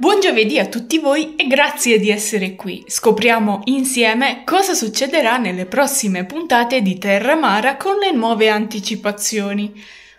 Buon giovedì a tutti voi e grazie di essere qui. Scopriamo insieme cosa succederà nelle prossime puntate di Terra Mara con le nuove anticipazioni.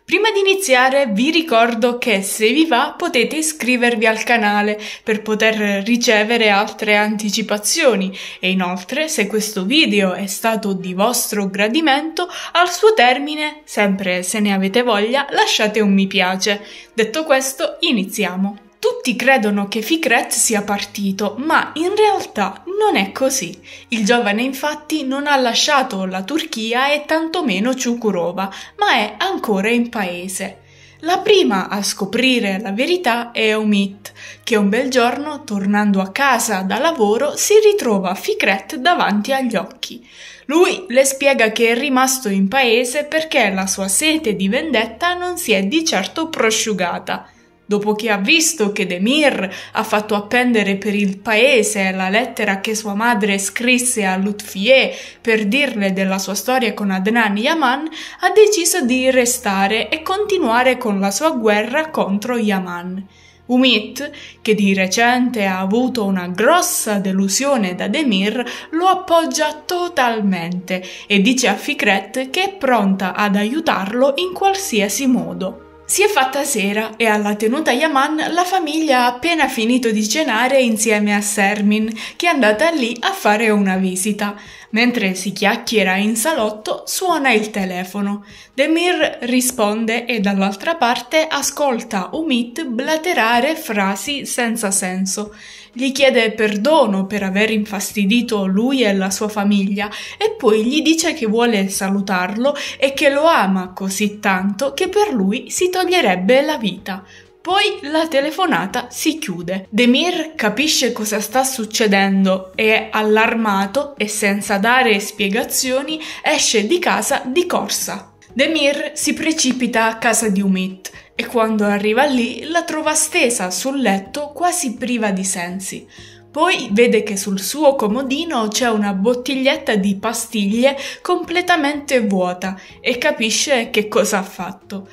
Prima di iniziare vi ricordo che se vi va potete iscrivervi al canale per poter ricevere altre anticipazioni e inoltre se questo video è stato di vostro gradimento al suo termine, sempre se ne avete voglia, lasciate un mi piace. Detto questo iniziamo. Tutti credono che Fikret sia partito, ma in realtà non è così. Il giovane infatti non ha lasciato la Turchia e tantomeno Ciukurova, ma è ancora in paese. La prima a scoprire la verità è Omit, che un bel giorno, tornando a casa da lavoro, si ritrova Fikret davanti agli occhi. Lui le spiega che è rimasto in paese perché la sua sete di vendetta non si è di certo prosciugata dopo che ha visto che Demir ha fatto appendere per il paese la lettera che sua madre scrisse a Lutfier per dirle della sua storia con Adnan Yaman, ha deciso di restare e continuare con la sua guerra contro Yaman. Umit, che di recente ha avuto una grossa delusione da Demir, lo appoggia totalmente e dice a Fikret che è pronta ad aiutarlo in qualsiasi modo. Si è fatta sera e alla tenuta Yaman la famiglia ha appena finito di cenare insieme a Sermin, che è andata lì a fare una visita. Mentre si chiacchiera in salotto, suona il telefono. Demir risponde e dall'altra parte ascolta Umit blaterare frasi senza senso. Gli chiede perdono per aver infastidito lui e la sua famiglia e poi gli dice che vuole salutarlo e che lo ama così tanto che per lui si toglierebbe la vita. Poi la telefonata si chiude. Demir capisce cosa sta succedendo e, allarmato e senza dare spiegazioni, esce di casa di corsa. Demir si precipita a casa di Umit e quando arriva lì la trova stesa sul letto quasi priva di sensi. Poi vede che sul suo comodino c'è una bottiglietta di pastiglie completamente vuota e capisce che cosa ha fatto.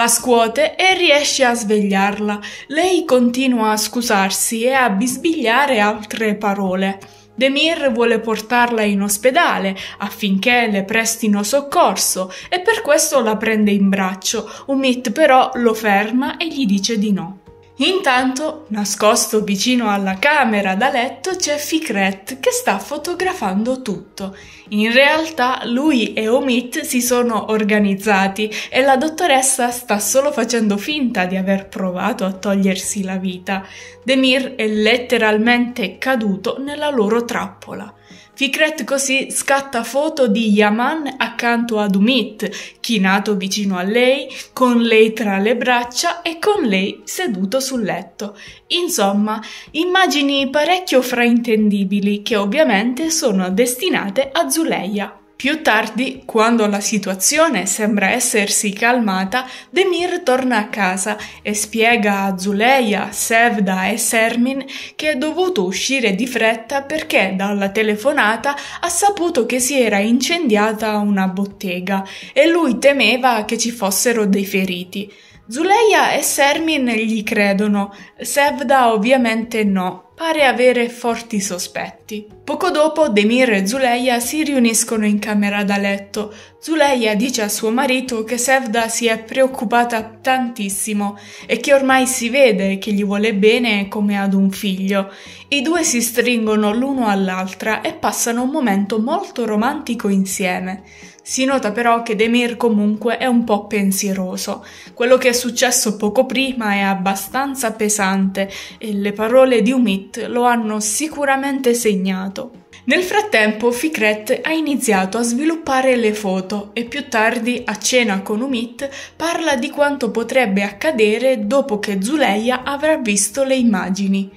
La scuote e riesce a svegliarla. Lei continua a scusarsi e a bisbigliare altre parole. Demir vuole portarla in ospedale affinché le prestino soccorso e per questo la prende in braccio. Umit però lo ferma e gli dice di no. Intanto, nascosto vicino alla camera da letto, c'è Fikret che sta fotografando tutto. In realtà lui e Omid si sono organizzati e la dottoressa sta solo facendo finta di aver provato a togliersi la vita. Demir è letteralmente caduto nella loro trappola. Fikret così scatta foto di Yaman accanto ad Umit, chinato vicino a lei, con lei tra le braccia e con lei seduto sul letto. Insomma, immagini parecchio fraintendibili che ovviamente sono destinate a Zuleia. Più tardi, quando la situazione sembra essersi calmata, Demir torna a casa e spiega a Zuleia, Sevda e Sermin che è dovuto uscire di fretta perché dalla telefonata ha saputo che si era incendiata una bottega e lui temeva che ci fossero dei feriti. Zuleia e Sermin gli credono, Sevda ovviamente no pare avere forti sospetti. Poco dopo Demir e Zuleia si riuniscono in camera da letto. Zuleia dice a suo marito che Sevda si è preoccupata tantissimo e che ormai si vede che gli vuole bene come ad un figlio. I due si stringono l'uno all'altra e passano un momento molto romantico insieme. Si nota però che Demir comunque è un po' pensieroso. Quello che è successo poco prima è abbastanza pesante e le parole di Umit tweet lo hanno sicuramente segnato. Nel frattempo Fikret ha iniziato a sviluppare le foto e più tardi a cena con Umit parla di quanto potrebbe accadere dopo che Zuleia avrà visto le immagini.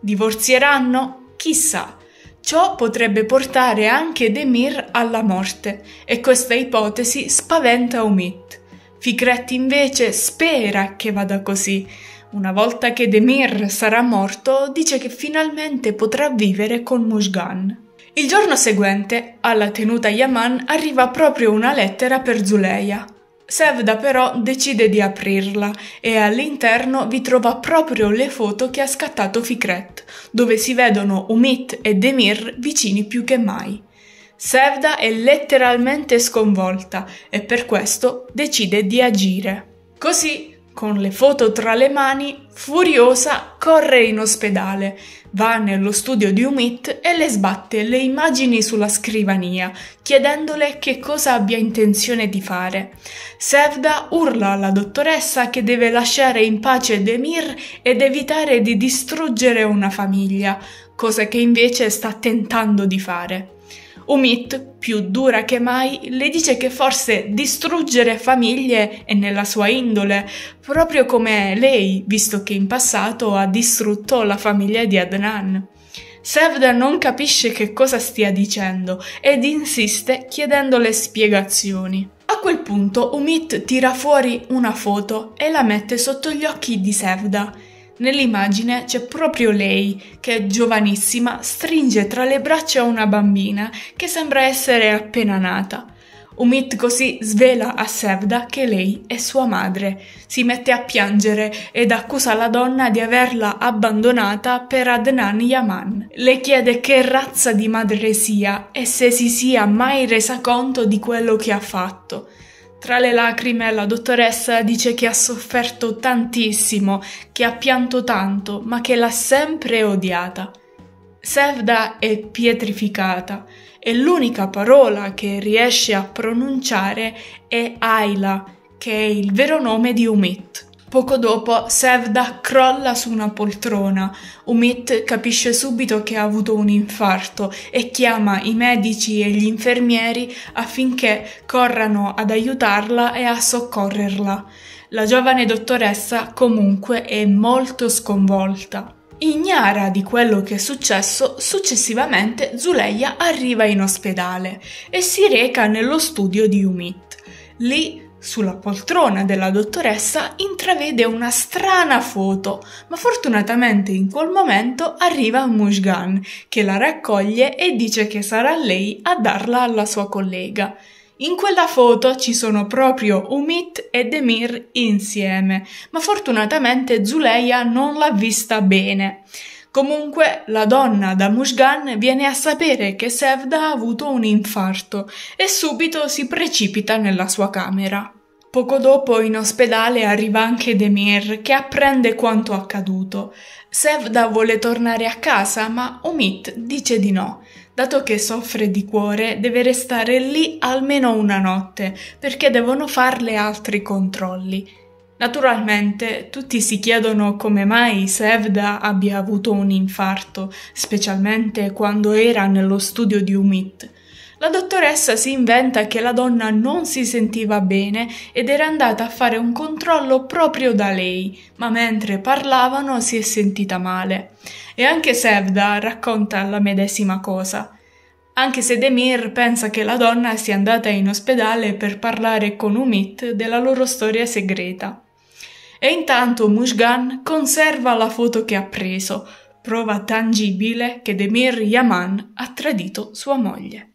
Divorzieranno? Chissà. Ciò potrebbe portare anche Demir alla morte e questa ipotesi spaventa Umit. Fikret invece spera che vada così una volta che Demir sarà morto, dice che finalmente potrà vivere con Mushgan. Il giorno seguente, alla tenuta Yaman, arriva proprio una lettera per Zuleia. Sevda però decide di aprirla e all'interno vi trova proprio le foto che ha scattato Fikret, dove si vedono Umit e Demir vicini più che mai. Sevda è letteralmente sconvolta e per questo decide di agire. Così con le foto tra le mani, furiosa, corre in ospedale, va nello studio di Umit e le sbatte le immagini sulla scrivania, chiedendole che cosa abbia intenzione di fare. Sevda urla alla dottoressa che deve lasciare in pace Demir ed evitare di distruggere una famiglia, cosa che invece sta tentando di fare. Umit, più dura che mai, le dice che forse distruggere famiglie è nella sua indole, proprio come lei, visto che in passato ha distrutto la famiglia di Adnan. Sevda non capisce che cosa stia dicendo ed insiste chiedendole spiegazioni. A quel punto Umit tira fuori una foto e la mette sotto gli occhi di Sevda Nell'immagine c'è proprio lei, che giovanissima stringe tra le braccia una bambina che sembra essere appena nata. Umit così svela a Sevda che lei è sua madre, si mette a piangere ed accusa la donna di averla abbandonata per Adnan Yaman. Le chiede che razza di madre sia e se si sia mai resa conto di quello che ha fatto. Tra le lacrime la dottoressa dice che ha sofferto tantissimo, che ha pianto tanto, ma che l'ha sempre odiata. Sevda è pietrificata e l'unica parola che riesce a pronunciare è Ayla, che è il vero nome di Umit. Poco dopo, Sevda crolla su una poltrona. Umit capisce subito che ha avuto un infarto e chiama i medici e gli infermieri affinché corrano ad aiutarla e a soccorrerla. La giovane dottoressa comunque è molto sconvolta. Ignara di quello che è successo, successivamente Zuleia arriva in ospedale e si reca nello studio di Umit. Lì sulla poltrona della dottoressa intravede una strana foto, ma fortunatamente in quel momento arriva Mushgan, che la raccoglie e dice che sarà lei a darla alla sua collega. In quella foto ci sono proprio Umit ed Emir insieme, ma fortunatamente Zuleia non l'ha vista bene. Comunque, la donna da Mushgan viene a sapere che Sevda ha avuto un infarto e subito si precipita nella sua camera. Poco dopo in ospedale arriva anche Demir che apprende quanto accaduto. Sevda vuole tornare a casa ma Omid dice di no. Dato che soffre di cuore deve restare lì almeno una notte perché devono farle altri controlli. Naturalmente tutti si chiedono come mai Sevda abbia avuto un infarto, specialmente quando era nello studio di Umit. La dottoressa si inventa che la donna non si sentiva bene ed era andata a fare un controllo proprio da lei, ma mentre parlavano si è sentita male. E anche Sevda racconta la medesima cosa. Anche se Demir pensa che la donna sia andata in ospedale per parlare con Umit della loro storia segreta. E intanto Mushgan conserva la foto che ha preso, prova tangibile che Demir Yaman ha tradito sua moglie.